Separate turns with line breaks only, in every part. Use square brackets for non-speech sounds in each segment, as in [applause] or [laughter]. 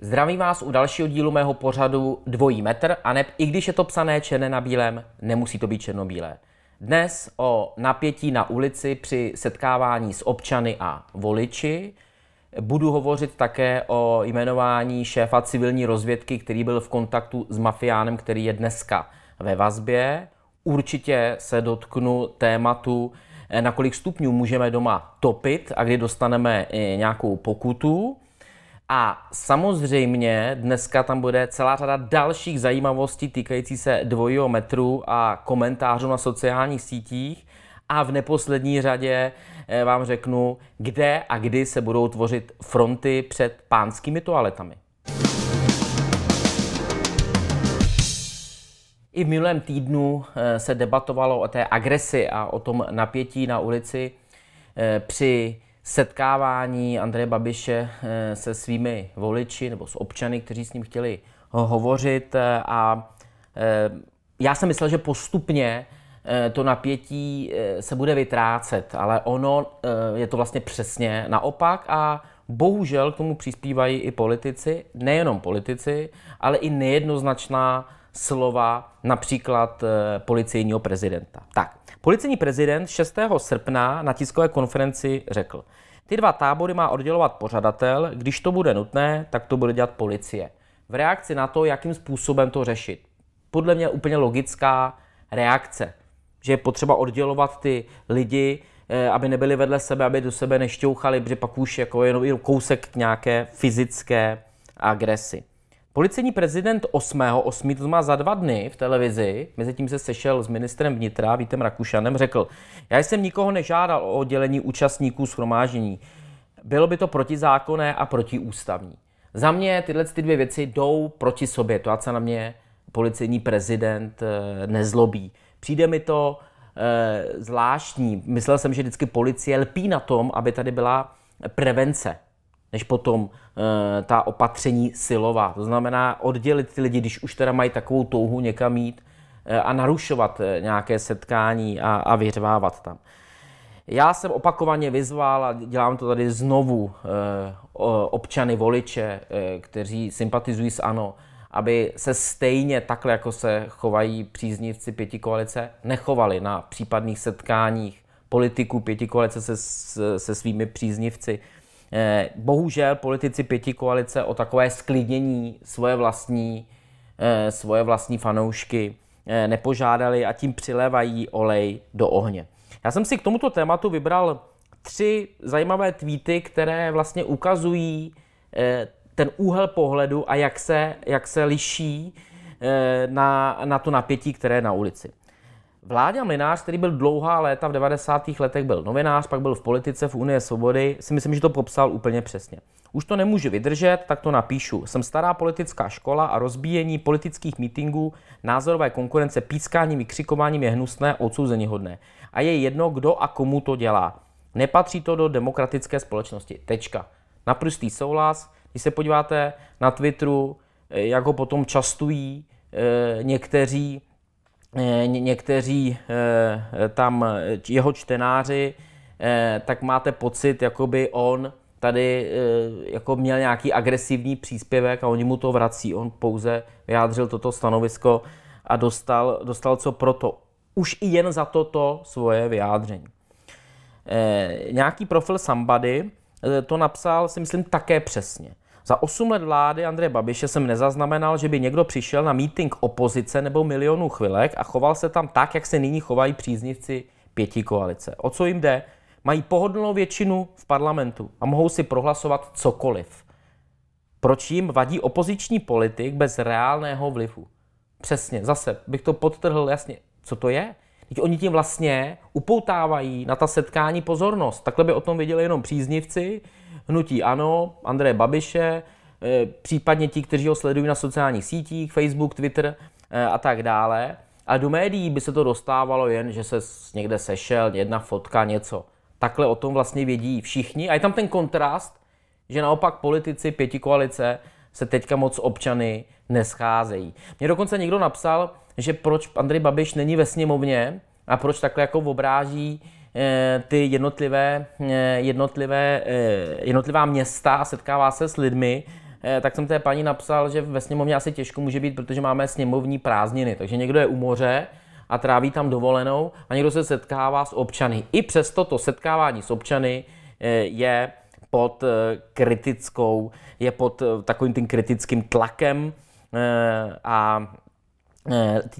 Zdravím vás u dalšího dílu mého pořadu Dvojí metr a ne, i když je to psané černé na bílém, nemusí to být černobílé. Dnes o napětí na ulici při setkávání s občany a voliči, Budu hovořit také o jmenování šéfa civilní rozvědky, který byl v kontaktu s mafiánem, který je dneska ve vazbě. Určitě se dotknu tématu, eh, na kolik stupňů můžeme doma topit a kdy dostaneme eh, nějakou pokutu. A samozřejmě dneska tam bude celá řada dalších zajímavostí týkající se dvojího metru a komentářů na sociálních sítích. A v neposlední řadě Eh, vám řeknu, kde a kdy se budou tvořit fronty před pánskými toaletami. I v minulém týdnu eh, se debatovalo o té agresi a o tom napětí na ulici eh, při setkávání Andreje Babiše se svými voliči nebo s občany, kteří s ním chtěli hovořit. A já jsem myslel, že postupně Eh, to napětí eh, se bude vytrácet, ale ono eh, je to vlastně přesně naopak a bohužel k tomu přispívají i politici, nejenom politici, ale i nejednoznačná slova například policejního prezidenta. Tak, policejní prezident 6. srpna na tiskové konferenci řekl, ty dva tábory má oddělovat pořadatel, když to bude nutné, tak to bude dělat policie. V reakci na to, jakým způsobem to řešit. Podle mě úplně logická reakce že je potřeba oddělovat ty lidi, eh, aby nebyli vedle sebe, aby do sebe nešťouchali, protože pak už jako jenom kousek k nějaké fyzické agresi. Policejní prezident 8.8., to má za dva dny v televizi, mezi tím se sešel s ministrem vnitra Vítem Rakušanem, řekl, já jsem nikoho nežádal o oddělení účastníků schromáždění. Bylo by to protizákonné a protiústavní. Za mě tyhle ty dvě věci jdou proti sobě, to a co na mě policejní prezident eh, nezlobí. Přijde mi to e, zvláštní. Myslel jsem, že vždycky policie lpí na tom, aby tady byla prevence, než potom e, ta opatření silová. To znamená oddělit ty lidi, když už teda mají takovou touhu někam jít e, a narušovat e, nějaké setkání a, a vyřvávat tam. Já jsem opakovaně vyzval, a dělám to tady znovu, občany, voliče, kteří sympatizují s ANO, aby se stejně takhle, jako se chovají příznivci pěti koalice, nechovali na případných setkáních politiků pěti koalice se, se svými příznivci. Eh, bohužel politici pěti koalice o takové sklidnění svoje vlastní, eh, svoje vlastní fanoušky eh, nepožádali a tím přilévají olej do ohně. Já jsem si k tomuto tématu vybral tři zajímavé tweety, které vlastně ukazují ten úhel pohledu a jak se, jak se liší eh, na, na to napětí, které je na ulici. Vláďa Mlinář, který byl dlouhá léta v 90. letech, byl novinář, pak byl v politice v Unie svobody, si myslím, že to popsal úplně přesně. Už to nemůžu vydržet, tak to napíšu. Jsem stará politická škola a rozbíjení politických mítingů, názorové konkurence, pískáním, křikováním je hnusné, odsouzení hodné. A je jedno, kdo a komu to dělá. Nepatří to do demokratické společnosti. Tečka. Naprostý souhlas, když se podíváte na Twitteru, eh, jak ho potom častují eh, někteří, eh, někteří tam jeho čtenáři, tak máte pocit, jako by on tady jako měl nějaký agresivní příspěvek a oni mu to vrací. On pouze vyjádřil toto stanovisko a dostal, dostal co proto. Už i jen za toto svoje vyjádření. nějaký profil Sambady to napsal, si myslím, také přesně. Za 8 let vlády Andreje Babiše jsem nezaznamenal, že by někdo přišel na mítink opozice nebo milionů chvilek a choval se tam tak, jak se nyní chovají příznivci pěti koalice. O co jim jde? Mají pohodlnou většinu v parlamentu a mohou si prohlasovat cokoliv. Proč jim vadí opoziční politik bez reálného vlivu? Přesně, zase bych to podtrhl jasně. Co to je? Teď oni tím vlastně upoutávají na ta setkání pozornost. Takhle by o tom věděli jenom příznivci, hnutí ANO, André Babiše, eh, případně ti, kteří ho sledují na sociálních sítích, Facebook, Twitter eh, a tak dále. A do médií by se to dostávalo jen, že se někde sešel, jedna fotka, něco. Takhle o tom vlastně vědí všichni. A je tam ten kontrast, že naopak politici pěti koalice se teďka moc občany nescházejí. Mě dokonce někdo napsal, že proč Andrej Babiš není ve sněmovně a proč takhle jako obráží eh, ty jednotlivé, eh, jednotlivé, eh, jednotlivá města a setkává se s lidmi, tak jsem té paní napsal, že ve sněmovně asi těžko může být, protože máme sněmovní prázdniny. Takže někdo je u moře a tráví tam dovolenou a někdo se setkává s občany. I přesto to setkávání s občany je pod eh, kritickou, je pod eh, takovým tím kritickým tlakem eh, a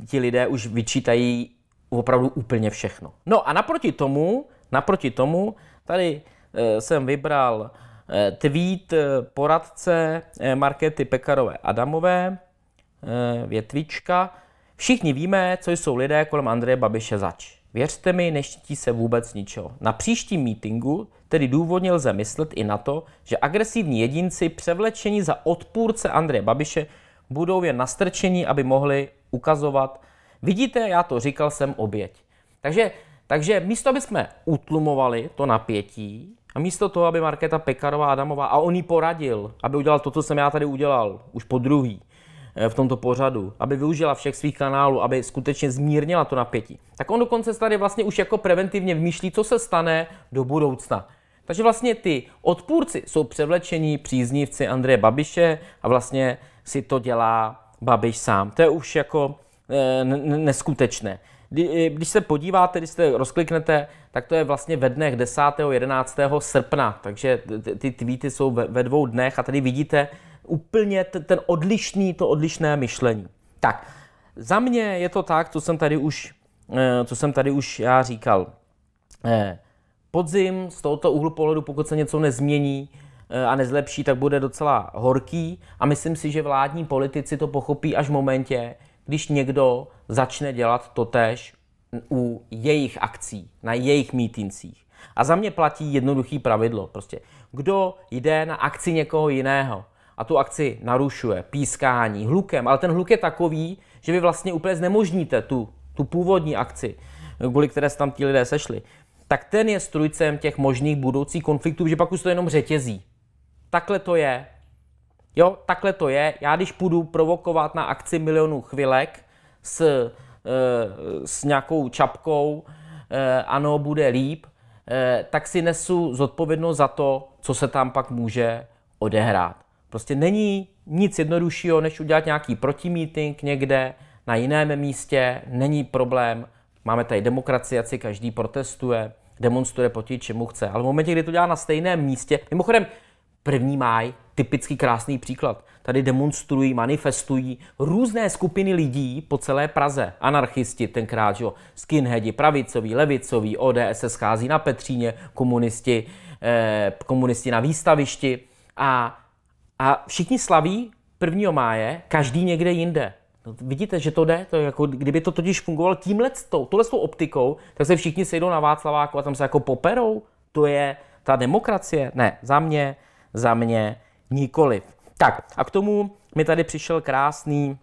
ti lidé už vyčítají opravdu úplně všechno. No a naproti tomu, naproti tomu, tady jsem vybral tweet poradce Markety Pekarové Adamové, větvička. Všichni víme, co jsou lidé kolem Andreje Babiše zač. Věřte mi, neštítí se vůbec ničeho. Na příštím mítingu tedy důvodně lze myslet i na to, že agresivní jedinci převlečení za odpůrce Andreje Babiše budou jen nastrčení, aby mohli ukazovat. Vidíte, já to říkal, jsem oběť. Takže, takže místo, aby jsme utlumovali to napětí, a místo toho, aby Markéta Pekarová Adamová, a on jí poradil, aby udělal to, co jsem já tady udělal, už po druhý, Eh, v tomto pořadu, aby využila všech svých kanálů, aby skutečně zmírnila to napětí, tak on dokonce tady vlastně už jako preventivně vymýšlí, co se stane do budoucna. Takže vlastně ty odpůrci jsou převlečení příznivci Andreje Babiše a vlastně si to dělá Babiš sám. To je už jako eh, neskutečné. Eh, když se podíváte, když se rozkliknete, tak to je vlastně ve dnech 10. 11. srpna, takže ty tweety jsou ve dvou dnech a tady vidíte, úplně ten, odlišný, to odlišné myšlení. Tak, za mě je to tak, co jsem tady už, eh, co jsem tady už já říkal. Eh, podzim z tohoto úhlu pohledu, pokud se něco nezmění eh, a nezlepší, tak bude docela horký a myslím si, že vládní politici to pochopí až v momentě, když někdo začne dělat tež u jejich akcí, na jejich mítincích. A za mě platí jednoduchý pravidlo. Prostě, kdo jde na akci někoho jiného, a tu akci narušuje pískání, hlukem, ale ten hluk je takový, že vy vlastně úplně znemožníte tu, tu původní akci, kvůli které se tam ti lidé sešli, tak ten je strujcem těch možných budoucích konfliktů, že pak už to jenom řetězí. Takhle to je. Jo, takhle to je. Já když půjdu provokovat na akci milionů chvilek s, e, s nějakou čapkou, e, ano, bude líp, e, tak si nesu zodpovědnost za to, co se tam pak může odehrát. Prostě není nic jednoduššího, než udělat nějaký protimítink někde na jiném místě, není problém. Máme tady demokracii, ať si každý protestuje, demonstruje proti čemu chce. Ale v momentě, kdy to dělá na stejném místě, mimochodem, první máj, typický krásný příklad. Tady demonstrují, manifestují různé skupiny lidí po celé Praze. Anarchisti tenkrát, jo, skinheadi, pravicoví, levicoví, ODS se schází na Petříně, komunisti, eh, komunisti na výstavišti. A a všichni slaví 1. máje, každý někde jinde. No, vidíte, že to jde, to je jako, kdyby to totiž fungovalo tímhle, s tou optikou, tak se všichni sejdou na Václaváku a tam se jako poperou. To je ta demokracie. Ne, za mě, za mě nikoliv. Tak a k tomu mi tady přišel krásný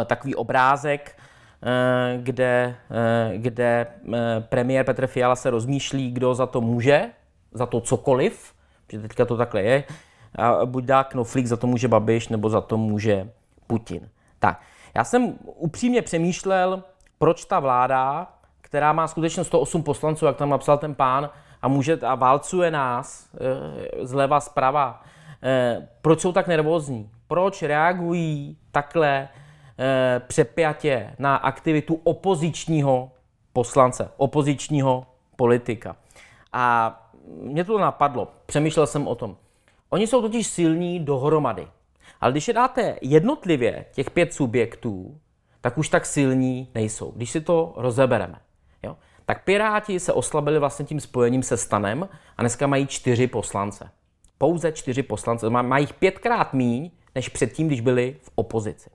eh, takový obrázek, eh, kde, eh, kde premiér Petr Fiala se rozmýšlí, kdo za to může, za to cokoliv, protože teďka to takhle je, a buď dá knoflík, za to může Babiš, nebo za to může Putin. Tak, já jsem upřímně přemýšlel, proč ta vláda, která má skutečně 108 poslanců, jak tam napsal ten pán, a, může, a válcuje nás e, zleva, zprava, e, proč jsou tak nervózní? Proč reagují takhle e, přepjatě na aktivitu opozičního poslance, opozičního politika? A mě to napadlo, přemýšlel jsem o tom. Oni jsou totiž silní dohromady. Ale když je dáte jednotlivě, těch pět subjektů, tak už tak silní nejsou. Když si to rozebereme. Jo? Tak Piráti se oslabili vlastně tím spojením se stanem a dneska mají čtyři poslance. Pouze čtyři poslance. Mají jich pětkrát míň, než předtím, když byli v opozici.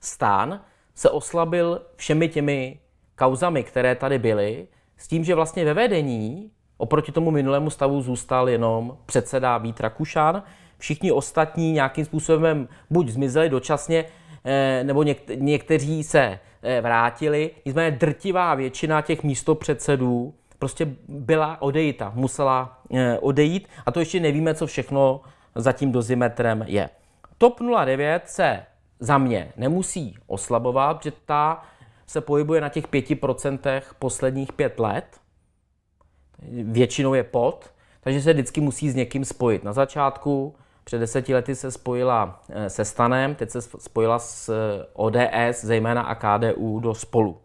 Stan se oslabil všemi těmi kauzami, které tady byly, s tím, že vlastně ve vedení Oproti tomu minulému stavu zůstal jenom předseda Vít Rakušan. Všichni ostatní nějakým způsobem buď zmizeli dočasně, eh, nebo někteří se eh, vrátili. Nicméně drtivá většina těch místopředsedů prostě byla odejita, musela eh, odejít. A to ještě nevíme, co všechno zatím dozimetrem je. TOP 09 se za mě nemusí oslabovat, že ta se pohybuje na těch 5% posledních pět let většinou je pod, takže se vždycky musí s někým spojit. Na začátku před deseti lety se spojila eh, se Stanem, teď se spojila s eh, ODS, zejména a KDU do spolu.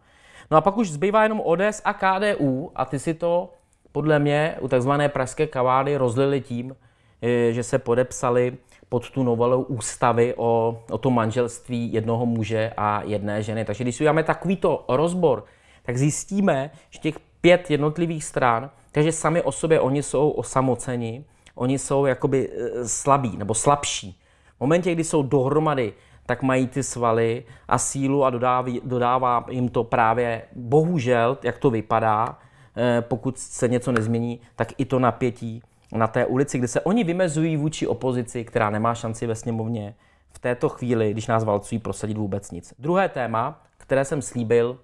No a pak už zbývá jenom ODS a KDU a ty si to podle mě u tzv. pražské kavády rozlili tím, eh, že se podepsali pod tu novelou ústavy o, o to manželství jednoho muže a jedné ženy. Takže když si uděláme takovýto rozbor, tak zjistíme, že těch pět jednotlivých stran takže sami o sobě oni jsou osamoceni, oni jsou jakoby e, slabí nebo slabší. V momentě, kdy jsou dohromady, tak mají ty svaly a sílu a dodáví, dodává jim to právě, bohužel, jak to vypadá, e, pokud se něco nezmění, tak i to napětí na té ulici, kde se oni vymezují vůči opozici, která nemá šanci ve sněmovně v této chvíli, když nás valcují, prosadit vůbec nic. Druhé téma, které jsem slíbil,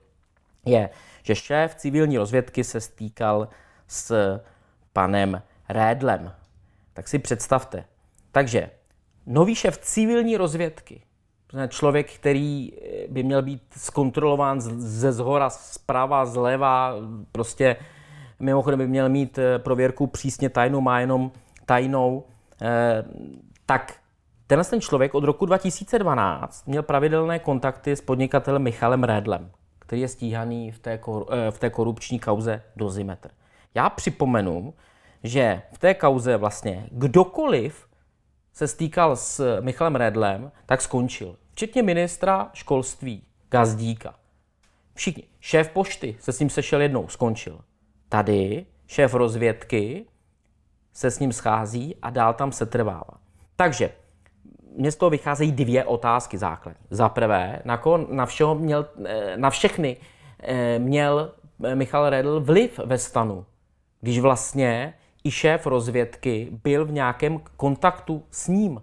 je, že šéf civilní rozvědky se stýkal s panem Rédlem. Tak si představte. Takže nový šéf civilní rozvědky, člověk, který eh, by měl být zkontrolován ze zhora, zprava, zleva, prostě mimochodem by měl mít eh, prověrku přísně tajnou, má jenom tajnou, eh, tak tenhle ten člověk od roku 2012 měl pravidelné kontakty s podnikatelem Michalem Rédlem, který je stíhaný v té, v té korupční kauze Dozimetr. Já připomenu, že v té kauze vlastně kdokoliv se stýkal s Michalem Redlem, tak skončil. Včetně ministra školství Gazdíka. Všichni. Šéf pošty se s ním sešel jednou, skončil. Tady šéf rozvědky se s ním schází a dál tam se trvává. Takže mně z toho vycházejí dvě otázky základní. Za prvé, na, ko, na, všeho měl, eh, na všechny eh, měl Michal Redl vliv ve stanu když vlastně i šéf rozvědky byl v nějakém kontaktu s ním.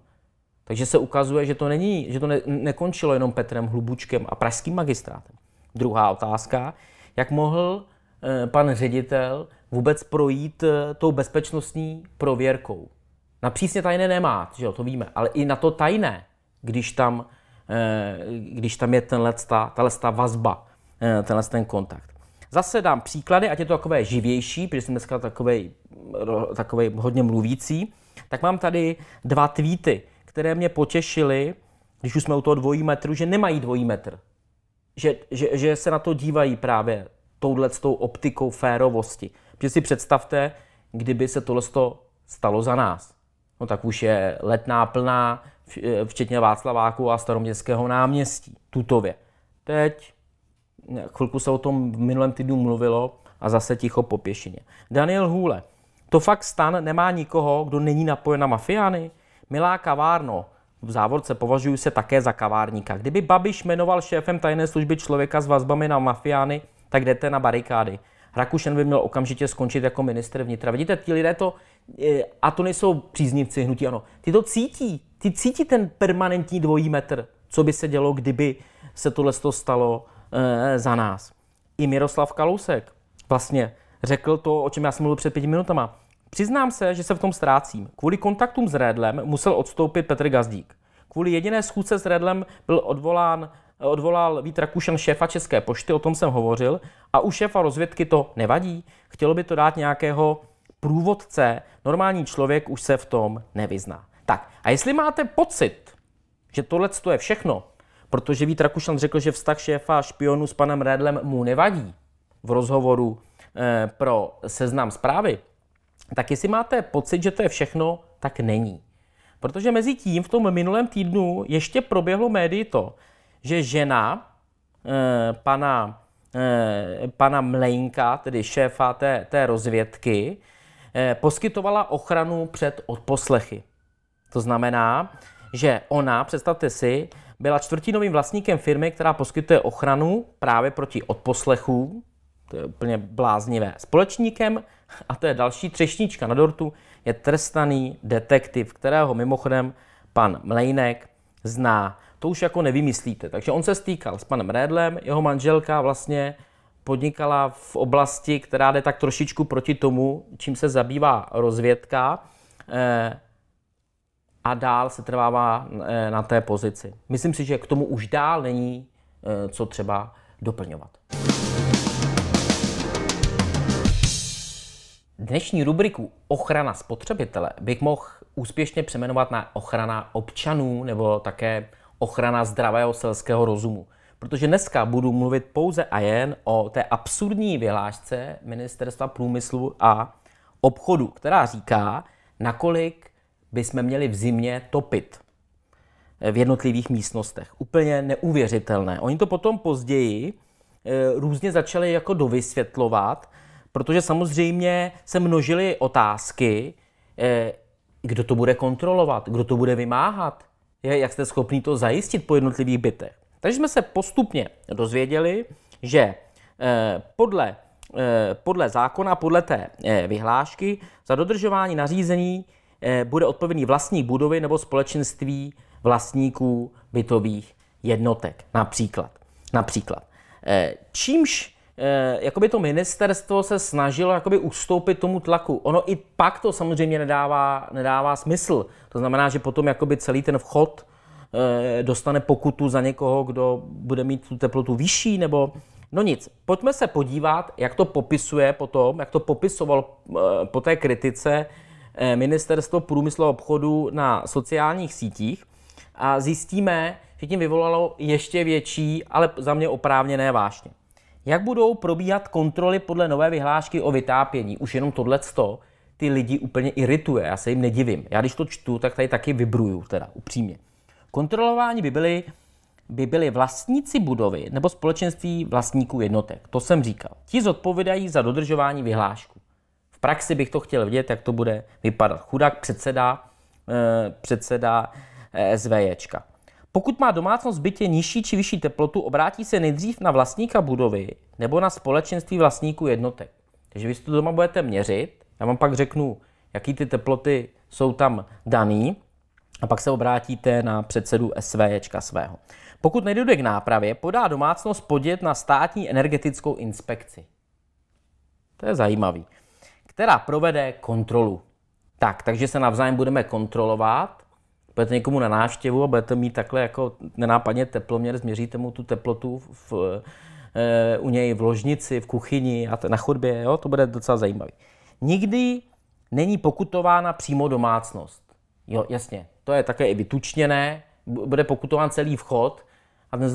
Takže se ukazuje, že to, není, že to ne, nekončilo jenom Petrem Hlubučkem a pražským magistrátem. Druhá otázka, jak mohl e, pan ředitel vůbec projít e, tou bezpečnostní prověrkou? Na přísně tajné nemá, že jo, to víme, ale i na to tajné, když tam, e, když tam je tenhle ta, tato vazba, tenhle ten kontakt. Zase dám příklady, ať je to takové živější, protože jsem dneska takový takový hodně mluvící. Tak mám tady dva tweety, které mě potěšily, když už jsme u toho dvojí metru, že nemají dvojí metr. Že, že, že se na to dívají právě touhle tou optikou férovosti. Protože si představte, kdyby se tohle stalo za nás. No tak už je letná plná, včetně Václaváku a staroměstského náměstí, Tutově. Teď chvilku se o tom v minulém týdnu mluvilo a zase ticho po pěšině. Daniel Hůle, to fakt stan nemá nikoho, kdo není napojen na mafiány? Milá kavárno, v závorce považuji se také za kavárníka. Kdyby Babiš jmenoval šéfem tajné služby člověka s vazbami na mafiány, tak jdete na barikády. Rakušen by měl okamžitě skončit jako minister vnitra. Vidíte, ti lidé to, eh, a to nejsou příznivci hnutí, ano, ty to cítí, ty cítí ten permanentní dvojí metr, co by se dělo, kdyby se tohle stalo e, za nás. I Miroslav Kalousek vlastně řekl to, o čem já jsem mluvil před pěti minutama. Přiznám se, že se v tom ztrácím. Kvůli kontaktům s Redlem musel odstoupit Petr Gazdík. Kvůli jediné schůzce s Redlem byl odvolán, odvolal Vít Rakušan šéfa České pošty, o tom jsem hovořil, a u šéfa rozvědky to nevadí. Chtělo by to dát nějakého průvodce, normální člověk už se v tom nevyzná. Tak a jestli máte pocit, že tohle je všechno, protože Vít Rakušan řekl, že vztah šéfa a špionu s panem Redlem mu nevadí v rozhovoru eh, pro seznam zprávy, tak jestli máte pocit, že to je všechno, tak není. Protože mezi tím v tom minulém týdnu ještě proběhlo médii to, že žena eh, pana, eh, pana Mlejnka, tedy šéfa té, té rozvědky, poskytovala ochranu před odposlechy. To znamená, že ona, představte si, byla čtvrtinovým vlastníkem firmy, která poskytuje ochranu právě proti odposlechům, to je úplně bláznivé, společníkem, a to je další třešnička na dortu, je trestaný detektiv, kterého mimochodem pan Mlejnek zná. To už jako nevymyslíte. Takže on se stýkal s panem Rédlem, jeho manželka vlastně podnikala v oblasti, která jde tak trošičku proti tomu, čím se zabývá rozvědka. Eh, a dál se trvává e, na té pozici. Myslím si, že k tomu už dál není e, co třeba doplňovat. Dnešní rubriku Ochrana spotřebitele bych mohl úspěšně přeměnovat na ochrana občanů nebo také ochrana zdravého selského rozumu. Protože dneska budu mluvit pouze a jen o té absurdní vyhlášce Ministerstva průmyslu a obchodu, která říká, nakolik bychom měli v zimě topit eh, v jednotlivých místnostech. Úplně neuvěřitelné. Oni to potom později eh, různě začali jako dovysvětlovat, protože samozřejmě se množily otázky, eh, kdo to bude kontrolovat, kdo to bude vymáhat, jak jste schopni to zajistit po jednotlivých bytech. Takže jsme se postupně dozvěděli, že podle, podle zákona, podle té vyhlášky, za dodržování nařízení Eh, bude odpovědný vlastník budovy nebo společenství vlastníků bytových jednotek. Například. Například. Eh, čímž eh, jakoby to ministerstvo se snažilo jakoby ustoupit tomu tlaku. Ono i pak to samozřejmě nedává, nedává smysl. To znamená, že potom jakoby celý ten vchod dostane pokutu za někoho, kdo bude mít tu teplotu vyšší, nebo No nic, pojďme se podívat, jak to popisuje potom, jak to popisoval po té kritice Eh, Ministerstvo průmyslu a obchodu na sociálních sítích a zjistíme, že tím vyvolalo ještě větší, ale za mě oprávněné vášně. Jak budou probíhat kontroly podle nové vyhlášky o vytápění? Už jenom tohle ty lidi úplně irituje, já se jim nedivím. Já když to čtu, tak tady taky vybruju, teda upřímně. Kontrolování by byli, by byly vlastníci budovy nebo společenství vlastníků jednotek. To jsem říkal. Ti zodpovídají za dodržování vyhlášku praxi bych to chtěl vidět, jak to bude vypadat. Chudák předseda, eh, předseda eh, SVJčka. Pokud má domácnost bytě nižší či vyšší teplotu, obrátí se nejdřív na vlastníka budovy nebo na společenství vlastníků jednotek. Takže vy si to doma budete měřit, já vám pak řeknu, jaký ty teploty jsou tam daný, a pak se obrátíte na předsedu SVJčka svého. Pokud nedojde k nápravě, podá domácnost podět na státní energetickou inspekci. To je zajímavý která provede kontrolu. Tak, takže se navzájem budeme kontrolovat. Budete někomu na návštěvu a budete mít takhle jako nenápadně teploměr, změříte mu tu teplotu v, e, u něj v ložnici, v kuchyni a na chodbě, jo? to bude docela zajímavý. Nikdy není pokutována přímo domácnost. Jo, jasně, to je také i vytučněné, bude pokutován celý vchod a ten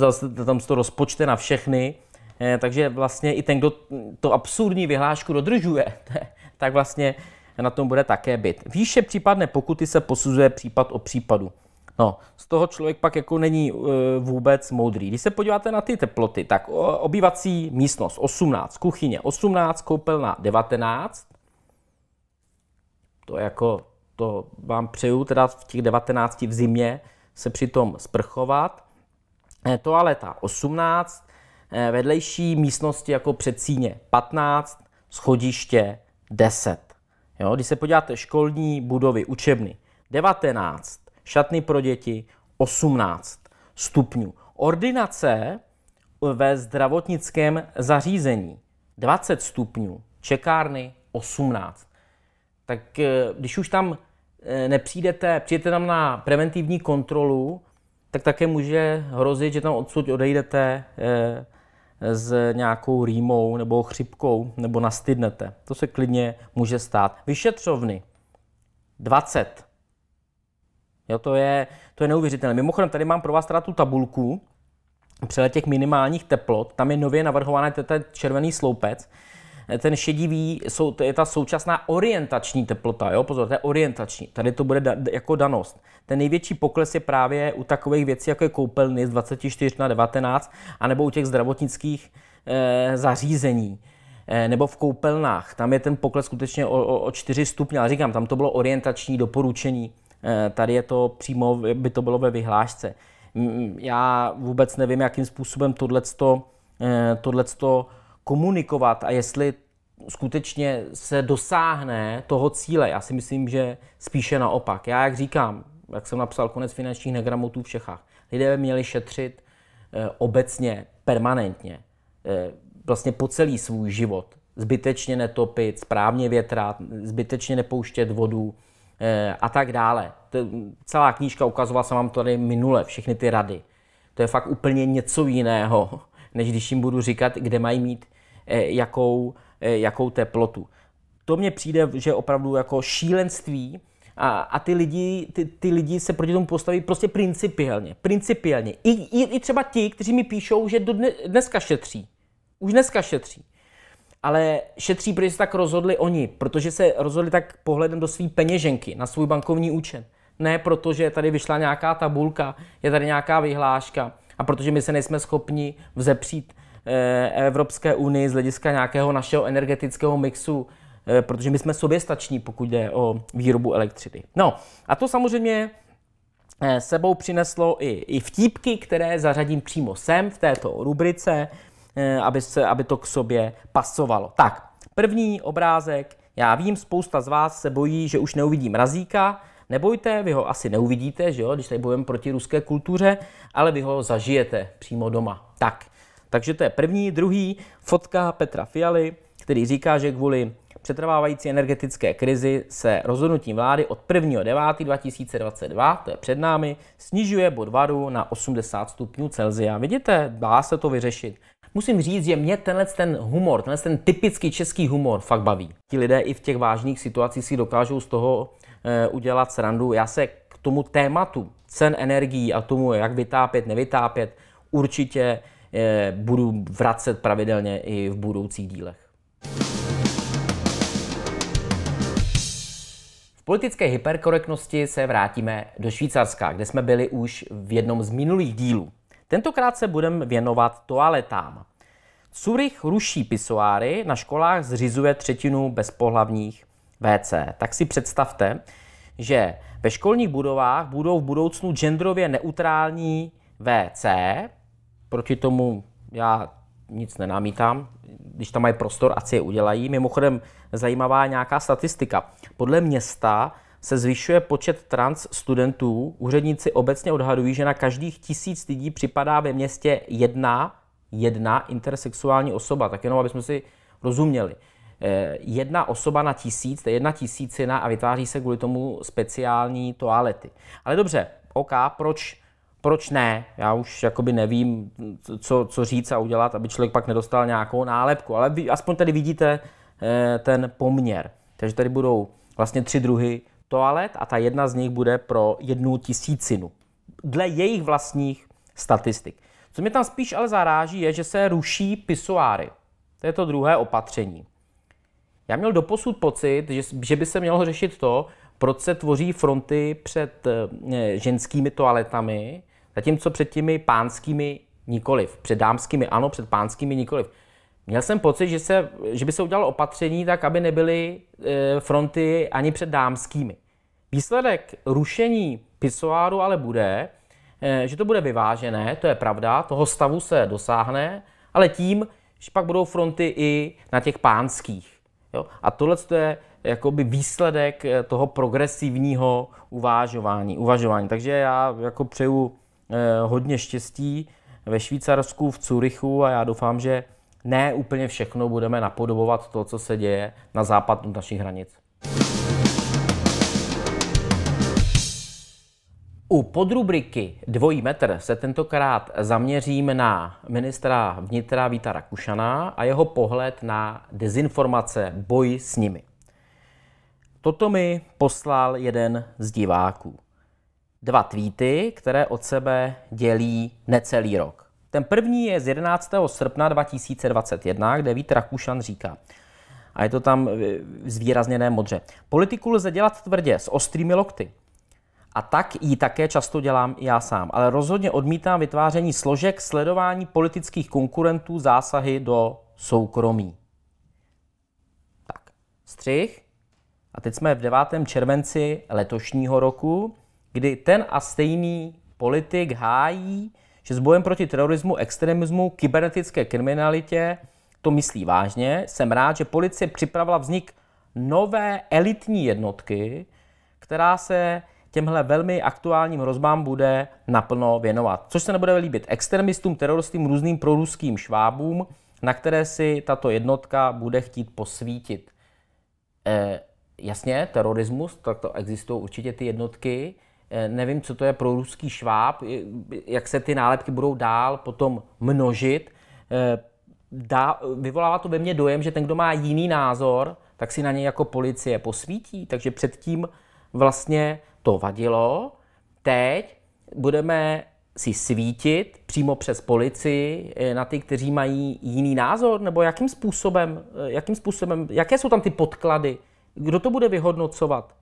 tam se to rozpočte na všechny, eh, takže vlastně i ten, kdo to absurdní vyhlášku dodržuje, [laughs] tak vlastně na tom bude také byt. Výše případné pokuty se posuzuje případ o případu. No, z toho člověk pak jako není e, vůbec moudrý. Když se podíváte na ty teploty, tak obývací místnost 18, kuchyně 18, koupelna 19. To jako, to vám přeju teda v těch 19 v zimě se přitom sprchovat. E, toaleta 18, e, vedlejší místnosti jako předsíně 15, schodiště 10. Jo? Když se podíváte, školní budovy, učebny, 19, šatny pro děti, 18 stupňů. Ordinace eh, ve zdravotnickém zařízení, 20 stupňů, čekárny 18. Tak eh, když už tam eh, nepřijdete, přijdete tam na preventivní kontrolu, tak také může hrozit, že tam odsud odejdete s nějakou rýmou nebo chřipkou nebo nastydnete. To se klidně může stát. Vyšetřovny 20. Jo, to je, to je neuvěřitelné. Mimochodem, tady mám pro vás teda tu tabulku přelet těch minimálních teplot. Tam je nově navrhovaný ten červený sloupec ten šedivý, jsou, to je ta současná orientační teplota, jo, pozor, to je orientační, tady to bude da, jako danost. Ten největší pokles je právě u takových věcí, jako je koupelny z 24 na 19, anebo u těch zdravotnických e, zařízení eh, nebo v koupelnách. Tam je ten pokles skutečně o, o, o 4 stupně, ale říkám, tam to bylo orientační doporučení. Eh, tady je to přímo, by to bylo ve vyhlášce. Mm, já vůbec nevím, jakým způsobem tohleto, tohleto komunikovat a jestli skutečně se dosáhne toho cíle. Já si myslím, že spíše naopak. Já, jak říkám, jak jsem napsal, konec finančních negramotů v Čechách. Lidé by měli šetřit eh, obecně, permanentně, eh, vlastně po celý svůj život. Zbytečně netopit, správně větrat, zbytečně nepouštět vodu eh, a tak dále. To, celá knížka ukazovala jsem vám tady minule, všechny ty rady. To je fakt úplně něco jiného, [laughs] než když jim budu říkat, kde mají mít Eh, jakou, eh, jakou teplotu. To mně přijde, že opravdu jako šílenství a, a ty, lidi, ty, ty lidi se proti tomu postaví prostě principiálně. Principiálně. I, i, i třeba ti, kteří mi píšou, že do dne, dneska šetří. Už dneska šetří. Ale šetří, protože se tak rozhodli oni, protože se rozhodli tak pohledem do své peněženky, na svůj bankovní účet. Ne protože tady vyšla nějaká tabulka, je tady nějaká vyhláška a protože my se nejsme schopni vzepřít Eh, Evropské unii z hlediska nějakého našeho energetického mixu, eh, protože my jsme soběstační, pokud jde o výrobu elektřiny. No a to samozřejmě eh, sebou přineslo i, i vtípky, které zařadím přímo sem v této rubrice, aby, se, aby to k sobě pasovalo. Tak, první obrázek. Já vím, spousta z vás se bojí, že už neuvidím razíka, nebojte, vy ho asi neuvidíte, že jo, když tady budeme proti ruské kultuře, ale vy ho zažijete přímo doma. Tak, takže to je první. Druhý, fotka Petra Fialy, který říká, že kvůli přetrvávající energetické krizi se rozhodnutí vlády od 1.9.2022, to je před námi, snižuje bod varu na 80 stupňů Celzia. Vidíte, dá se to vyřešit. Musím říct, že mě tenhle ten humor, tenhle ten typický český humor fakt baví. Ti lidé i v těch vážných situacích si dokážou z toho e, udělat srandu. Já se k tomu tématu cen energií a tomu, jak vytápět, nevytápět, určitě Eh, budu vracet pravidelně i v budoucích dílech. politické hyperkorektnosti se vrátíme do Švýcarska, kde jsme byli už v jednom z minulých dílů. Tentokrát se budeme věnovat toaletám. Curych ruší pisoáry, na školách zřizuje třetinu bezpohlavních WC. Tak si představte, že ve školních budovách budou v budoucnu genderově neutrální WC, proti tomu já nic nenamítám, když tam mají prostor, ať si je udělají. Mimochodem zajímavá nějaká statistika. Podle města se zvyšuje počet trans studentů. Úředníci obecně odhadují, že na každých tisíc lidí připadá ve městě jedna, jedna intersexuální osoba. Tak jenom, abychom si rozuměli. Eh, jedna osoba na tisíc, to je jedna tisícina a vytváří se kvůli tomu speciální toalety. Ale dobře, OK, proč proč ne? Já už jakoby nevím, co, co říct a udělat, aby člověk pak nedostal nějakou nálepku, ale vy aspoň tady vidíte e, ten poměr. Takže tady budou vlastně tři druhy toalet a ta jedna z nich bude pro jednu tisícinu. Dle jejich vlastních statistik. Co mě tam spíš ale zaráží, je, že se ruší pisoáry. To je to druhé opatření. Já měl doposud pocit, že, že by se mělo řešit to, proč se tvoří fronty před eh, ženskými toaletami Zatímco před těmi pánskými nikoliv, před dámskými ano, před pánskými nikoliv. Měl jsem pocit, že, se, že by se udělalo opatření tak, aby nebyly e, fronty ani před dámskými. Výsledek rušení pisoáru ale bude, e, že to bude vyvážené, to je pravda, toho stavu se dosáhne, ale tím, že pak budou fronty i na těch pánských. Jo? A tohle to je jakoby výsledek e, toho progresivního uvažování. uvažování. Takže já jako přeju Eh, hodně štěstí ve Švýcarsku, v Curychu a já doufám, že ne úplně všechno budeme napodobovat to, co se děje na západ od našich hranic. U podrubriky Dvojí metr se tentokrát zaměřím na ministra vnitra Víta Rakušana a jeho pohled na dezinformace, boj s nimi. Toto mi poslal jeden z diváků dva tweety, které od sebe dělí necelý rok. Ten první je z 11. srpna 2021, kde Vít Rakušan říká, a je to tam e, zvýrazněné modře. Politiku lze dělat tvrdě, s ostrými lokty. A tak ji také často dělám já sám. Ale rozhodně odmítám vytváření složek, sledování politických konkurentů, zásahy do soukromí. Tak, střih. A teď jsme v 9. červenci letošního roku kdy ten a stejný politik hájí, že s bojem proti terorismu, extremismu, kybernetické kriminalitě to myslí vážně. Jsem rád, že policie připravila vznik nové elitní jednotky, která se těmhle velmi aktuálním rozbám bude naplno věnovat. Což se nebude líbit extremistům, teroristům, různým proruským švábům, na které si tato jednotka bude chtít posvítit. E, jasně, terorismus, tak to existují určitě ty jednotky, Eh, nevím, co to je pro ruský šváb, jak se ty nálepky budou dál potom množit. Eh, dá, vyvolává to ve mně dojem, že ten, kdo má jiný názor, tak si na něj jako policie posvítí. Takže předtím vlastně to vadilo. Teď budeme si svítit přímo přes policii eh, na ty, kteří mají jiný názor, nebo jakým způsobem, jakým způsobem, jaké jsou tam ty podklady, kdo to bude vyhodnocovat?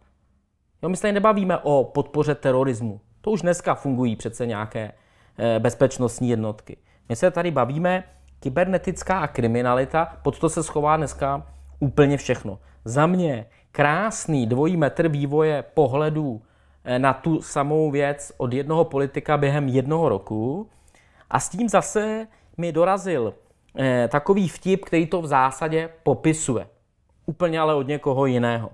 Jo, my se tady nebavíme o podpoře terorismu. To už dneska fungují přece nějaké eh, bezpečnostní jednotky. My se tady bavíme kybernetická a kriminalita, pod to se schová dneska úplně všechno. Za mě krásný dvojí metr vývoje pohledů eh, na tu samou věc od jednoho politika během jednoho roku. A s tím zase mi dorazil eh, takový vtip, který to v zásadě popisuje. Úplně ale od někoho jiného.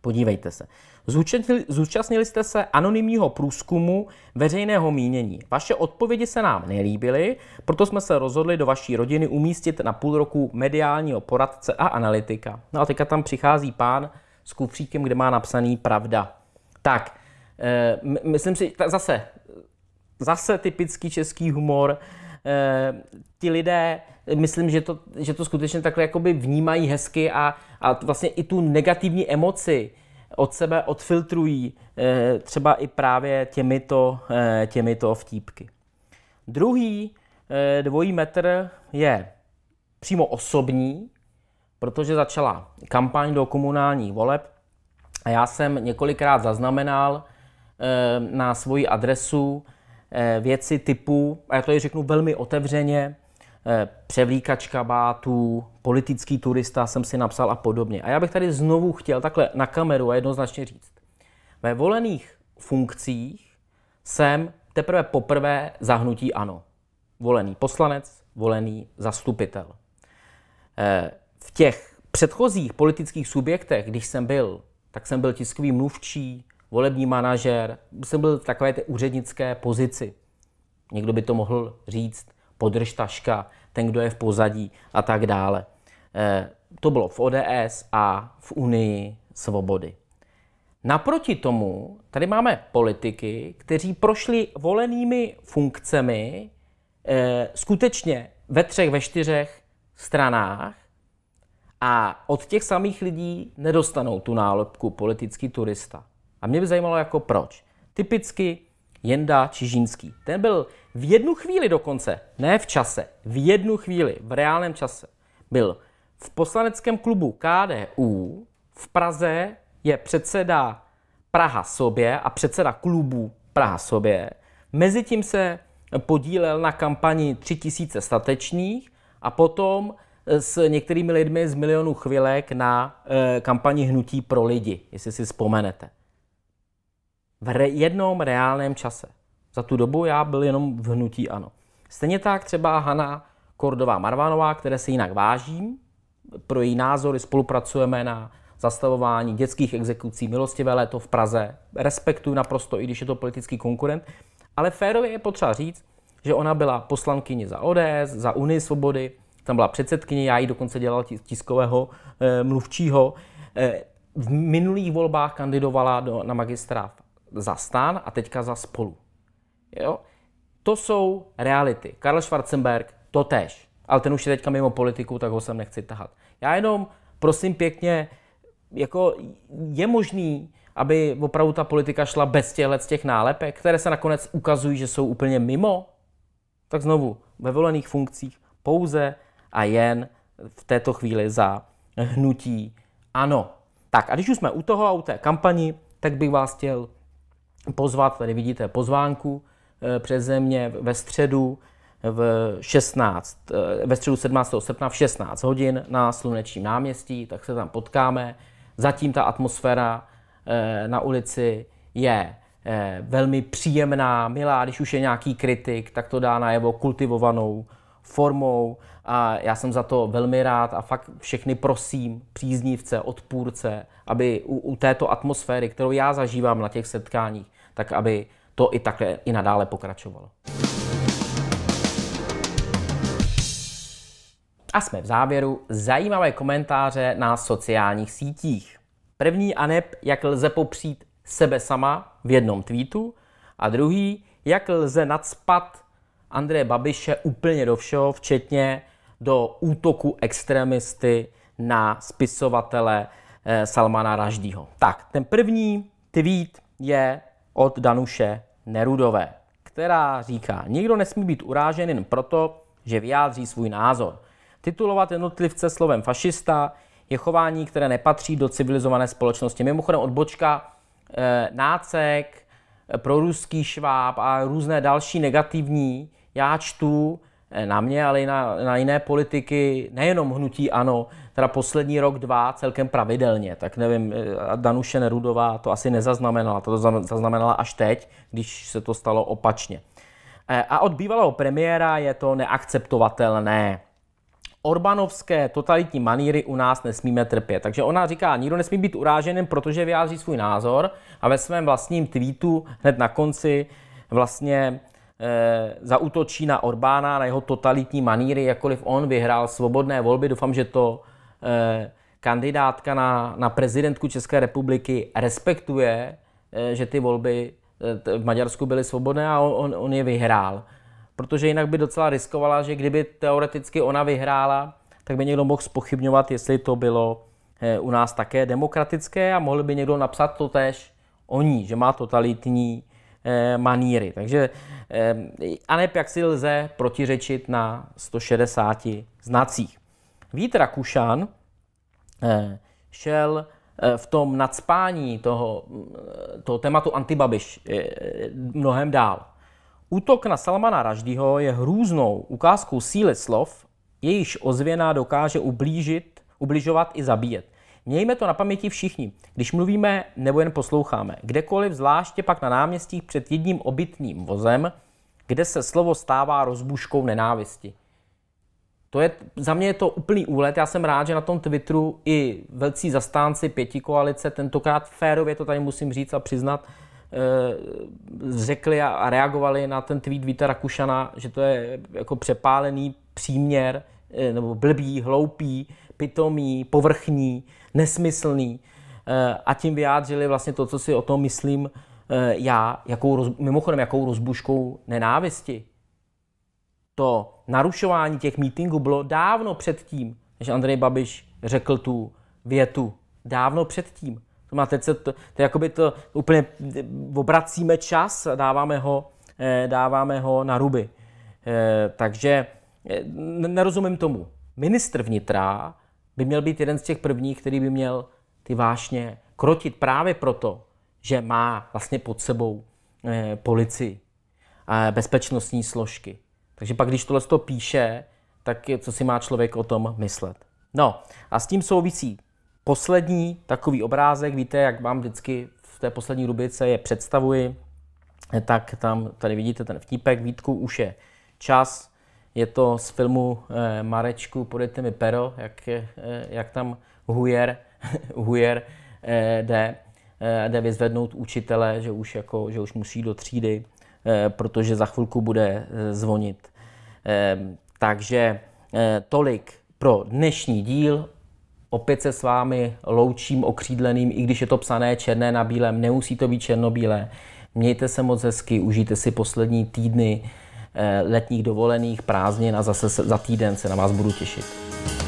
Podívejte se. Zúčastnili, zúčastnili jste se anonymního průzkumu veřejného mínění. Vaše odpovědi se nám nelíbily, proto jsme se rozhodli do vaší rodiny umístit na půl roku mediálního poradce a analytika. No a teďka tam přichází pán s kufříkem, kde má napsaný pravda. Tak, e, myslím si, tak zase, zase typický český humor. E, Eh, ti lidé, myslím, že to, že to skutečně takhle jakoby vnímají hezky a, a vlastně i tu negativní emoci od sebe odfiltrují eh, třeba i právě těmito, eh, těmito vtípky. Druhý dvojí metr je přímo osobní, protože začala kampaň do komunálních voleb a já jsem několikrát zaznamenal na svoji adresu Eh, věci typu, a já to řeknu velmi otevřeně, eh, převlíkač kabátů, politický turista jsem si napsal a podobně. A já bych tady znovu chtěl takhle na kameru a jednoznačně říct. Ve volených funkcích jsem teprve poprvé zahnutí ano. Volený poslanec, volený zastupitel. Eh, v těch předchozích politických subjektech, když jsem byl, tak jsem byl tiskový mluvčí, volební manažer, jsem byl v takové té úřednické pozici. Někdo by to mohl říct, podrž taška, ten, kdo je v pozadí a tak dále. Eh, to bylo v ODS a v Unii svobody. Naproti tomu tady máme politiky, kteří prošli volenými funkcemi eh, skutečně ve třech, ve čtyřech stranách a od těch samých lidí nedostanou tu nálepku politický turista. A mě by zajímalo jako proč. Typicky Jenda Čižínský. Ten byl v jednu chvíli dokonce, ne v čase, v jednu chvíli, v reálném čase, byl v poslaneckém klubu KDU v Praze je předseda Praha sobě a předseda klubu Praha sobě. Mezitím se podílel na kampani 3000 statečných a potom eh, s některými lidmi z milionu chvilek na eh, kampani Hnutí pro lidi, jestli si vzpomenete v re- jednom reálném čase. Za tu dobu já byl jenom v hnutí ano. Stejně tak třeba Hana Kordová Marvanová, které se jinak vážím, pro její názory spolupracujeme na zastavování dětských exekucí, milostivé léto v Praze. Respektuju naprosto, i když je to politický konkurent. Ale férově je potřeba říct, že ona byla poslankyně za ODS, za Unii svobody, tam byla předsedkyně, já ji dokonce dělal tiskového e, mluvčího. E, v minulých volbách kandidovala do, na magistrát za stan a teďka za spolu. Jo? To jsou reality. Karl Schwarzenberg, to tež. Ale ten už je teďka mimo politiku, tak ho sem nechci tahat. Já jenom, prosím pěkně, jako je možný, aby opravdu ta politika šla bez těchto těch nálepek, které se nakonec ukazují, že jsou úplně mimo? Tak znovu, ve volených funkcích pouze a jen v této chvíli za hnutí ano. Tak a když už jsme u toho a u té kampani, tak bych vás chtěl pozvat, tady vidíte pozvánku eh, přes země ve středu eh, v 16, eh, ve středu 17. srpna v 16 hodin na Slunečním náměstí, tak se tam potkáme. Zatím ta atmosféra na ulici je velmi příjemná, milá, když už je nějaký kritik, tak to dá na jeho kultivovanou formou a já jsem za to velmi rád a fakt všechny prosím, příznivce, odpůrce, aby u, u této atmosféry, kterou já zažívám na těch setkáních, tak aby to i takhle i nadále pokračovalo. A jsme v závěru. Zajímavé komentáře na sociálních sítích. První aneb, jak lze popřít sebe sama v jednom tweetu a druhý, jak lze nadspat Andreje Babiše úplně do všeho, včetně do útoku extremisty na spisovatele eh, Salmana Raždího. Tak, ten první tweet je od Danuše Nerudové, která říká, nikdo nesmí být urážen jen proto, že vyjádří svůj názor. Titulovat jednotlivce slovem fašista je chování, které nepatří do civilizované společnosti. Mimochodem odbočka e, eh, nácek, eh, proruský šváb a různé další negativní já čtu eh, na mě, ale i na, na jiné politiky, nejenom hnutí ANO, teda poslední rok, dva celkem pravidelně. Tak nevím, eh, Danuše Nerudová to asi nezaznamenala, to zaznamenala až teď, když se to stalo opačně. Eh, a od bývalého premiéra je to neakceptovatelné. Orbanovské totalitní maníry u nás nesmíme trpět. Takže ona říká, nikdo nesmí být uráženým, protože vyjádří svůj názor a ve svém vlastním tweetu hned na konci vlastně e, eh, zautočí na Orbána, na jeho totalitní maníry, jakkoliv on vyhrál svobodné volby. Doufám, že to Eh, kandidátka na, na prezidentku České republiky respektuje, eh, že ty volby eh, v Maďarsku byly svobodné a on, on je vyhrál. Protože jinak by docela riskovala, že kdyby teoreticky ona vyhrála, tak by někdo mohl spochybňovat, jestli to bylo u nás také demokratické a mohl by někdo napsat to tež o ní, že má totalitní maníry. Takže a ne jak si lze protiřečit na 160 znacích. Vít Rakušan eh, šel eh, v tom nadspání toho, eh, toho tématu antibabiš mnohem dál. Útok na Salmana Raždího je hrůznou ukázkou síly slov, jejíž ozvěna dokáže ublížit, ubližovat i zabíjet. Mějme to na paměti všichni, když mluvíme nebo jen posloucháme. Kdekoliv, zvláště pak na náměstích před jedním obytným vozem, kde se slovo stává rozbuškou nenávisti. To je, za mě je to úplný úlet. Já jsem rád, že na tom Twitteru i velcí zastánci pěti koalice, tentokrát férově to tady musím říct a přiznat, eh, řekli a reagovali na ten tweet Víta Rakušana, že to je jako přepálený příměr, eh, nebo blbý, hloupý, pitomý, povrchní, nesmyslný eh, a tím vyjádřili vlastně to, co si o tom myslím já, jakou mimochodem jakou rozbuškou nenávisti to narušování těch mítingů bylo dávno předtím, než Andrej Babiš řekl tu větu. Dávno předtím. To má teď se to, to jakoby to úplně obracíme čas a dáváme ho, eh, dáváme ho na ruby. Eh, takže eh, nerozumím tomu. Ministr vnitra by měl být jeden z těch prvních, který by měl ty vášně krotit právě proto, že má vlastně pod sebou policii, bezpečnostní složky. Takže pak, když tohle to píše, tak co si má člověk o tom myslet. No a s tím souvisí poslední takový obrázek. Víte, jak vám vždycky v té poslední rubice je představuji, tak tam tady vidíte ten vtípek. Vítku, už je čas. Je to z filmu eh, Marečku, podejte mi pero, jak, eh, jak tam hujer, [laughs] hujer eh, jde, eh, jde vyzvednout učitele, že už, jako, že už musí do třídy Eh, protože za chvilku bude eh, zvonit. Ehm, takže eh, tolik pro dnešní díl. Opět se s vámi loučím okřídleným, i když je to psané černé na bílém, nemusí to být černobílé. Mějte se moc hezky, užijte si poslední týdny letních dovolených, prázdnin a zase za týden se na vás budu těšit.